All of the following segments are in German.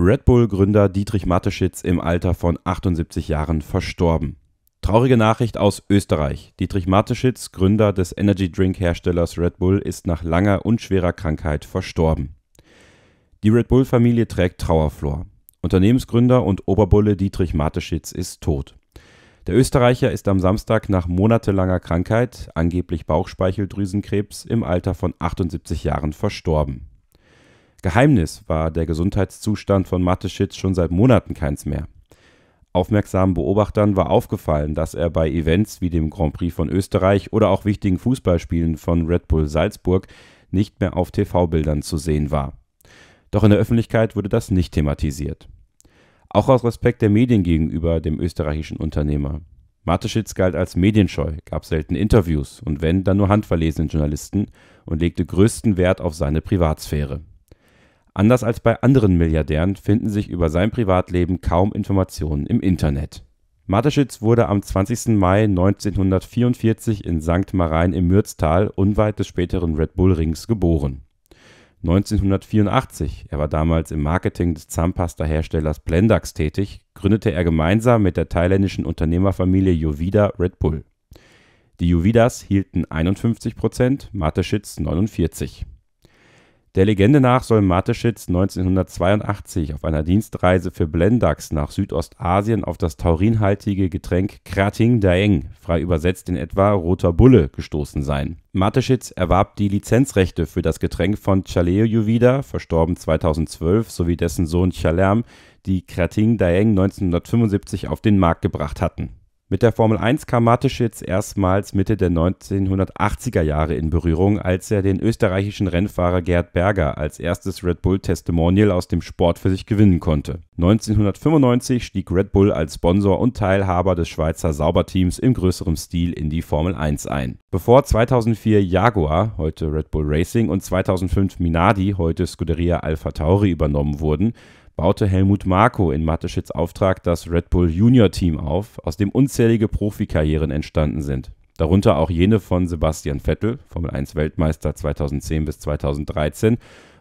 Red Bull-Gründer Dietrich Mateschitz im Alter von 78 Jahren verstorben. Traurige Nachricht aus Österreich. Dietrich Mateschitz, Gründer des Energy Drink-Herstellers Red Bull, ist nach langer und schwerer Krankheit verstorben. Die Red Bull-Familie trägt Trauerflor. Unternehmensgründer und Oberbulle Dietrich Mateschitz ist tot. Der Österreicher ist am Samstag nach monatelanger Krankheit, angeblich Bauchspeicheldrüsenkrebs, im Alter von 78 Jahren verstorben. Geheimnis war der Gesundheitszustand von Mateschitz schon seit Monaten keins mehr. Aufmerksamen Beobachtern war aufgefallen, dass er bei Events wie dem Grand Prix von Österreich oder auch wichtigen Fußballspielen von Red Bull Salzburg nicht mehr auf TV-Bildern zu sehen war. Doch in der Öffentlichkeit wurde das nicht thematisiert. Auch aus Respekt der Medien gegenüber dem österreichischen Unternehmer. Mateschitz galt als medienscheu, gab selten Interviews und wenn, dann nur handverlesenen Journalisten und legte größten Wert auf seine Privatsphäre. Anders als bei anderen Milliardären finden sich über sein Privatleben kaum Informationen im Internet. Mateschitz wurde am 20. Mai 1944 in St. Marein im Mürztal unweit des späteren Red Bull Rings geboren. 1984, er war damals im Marketing des Zahnpasta-Herstellers Blendax tätig, gründete er gemeinsam mit der thailändischen Unternehmerfamilie Jovida Red Bull. Die Jovidas hielten 51 Prozent, Mateschitz 49 der Legende nach soll Mateschitz 1982 auf einer Dienstreise für Blendax nach Südostasien auf das taurinhaltige Getränk Krating Daeng, frei übersetzt in etwa roter Bulle, gestoßen sein. Mateschitz erwarb die Lizenzrechte für das Getränk von Chaleo Chaleojuvida, verstorben 2012, sowie dessen Sohn Chalerm, die Krating Daeng 1975 auf den Markt gebracht hatten. Mit der Formel 1 kam Mateschitz erstmals Mitte der 1980er Jahre in Berührung, als er den österreichischen Rennfahrer Gerd Berger als erstes Red Bull Testimonial aus dem Sport für sich gewinnen konnte. 1995 stieg Red Bull als Sponsor und Teilhaber des Schweizer Sauberteams im größeren Stil in die Formel 1 ein Bevor 2004 Jaguar, heute Red Bull Racing, und 2005 Minardi, heute Scuderia Alfa Tauri, übernommen wurden, baute Helmut Marko in Mateschitz Auftrag das Red Bull Junior Team auf, aus dem unzählige Profikarrieren entstanden sind. Darunter auch jene von Sebastian Vettel, Formel 1 Weltmeister 2010 bis 2013,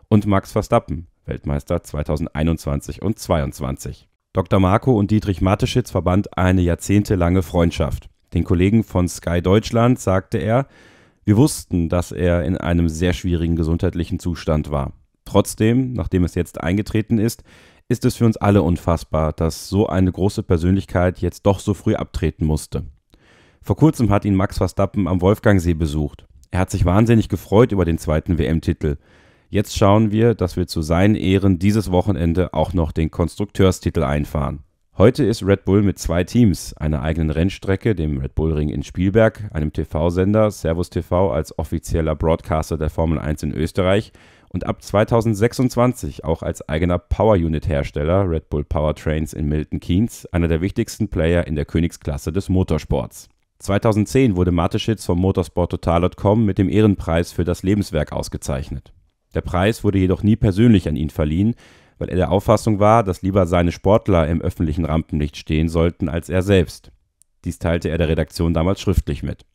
und Max Verstappen, Weltmeister 2021 und 2022. Dr. Marco und Dietrich Mateschitz verband eine jahrzehntelange Freundschaft. Den Kollegen von Sky Deutschland sagte er, wir wussten, dass er in einem sehr schwierigen gesundheitlichen Zustand war. Trotzdem, nachdem es jetzt eingetreten ist, ist es für uns alle unfassbar, dass so eine große Persönlichkeit jetzt doch so früh abtreten musste. Vor kurzem hat ihn Max Verstappen am Wolfgangsee besucht. Er hat sich wahnsinnig gefreut über den zweiten WM-Titel. Jetzt schauen wir, dass wir zu seinen Ehren dieses Wochenende auch noch den Konstrukteurstitel einfahren. Heute ist Red Bull mit zwei Teams, einer eigenen Rennstrecke, dem Red Bull Ring in Spielberg, einem TV-Sender, Servus TV als offizieller Broadcaster der Formel 1 in Österreich und ab 2026 auch als eigener Power-Unit-Hersteller Red Bull Powertrains in Milton Keynes, einer der wichtigsten Player in der Königsklasse des Motorsports. 2010 wurde Mateschitz vom motorsporttotal.com mit dem Ehrenpreis für das Lebenswerk ausgezeichnet. Der Preis wurde jedoch nie persönlich an ihn verliehen, weil er der Auffassung war, dass lieber seine Sportler im öffentlichen Rampenlicht stehen sollten als er selbst. Dies teilte er der Redaktion damals schriftlich mit.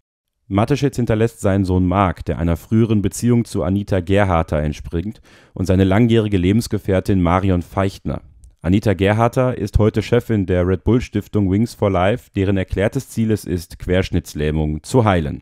Mateschitz hinterlässt seinen Sohn Mark, der einer früheren Beziehung zu Anita Gerharter entspringt, und seine langjährige Lebensgefährtin Marion Feichtner. Anita Gerharter ist heute Chefin der Red Bull Stiftung Wings for Life, deren erklärtes Ziel es ist, Querschnittslähmung zu heilen.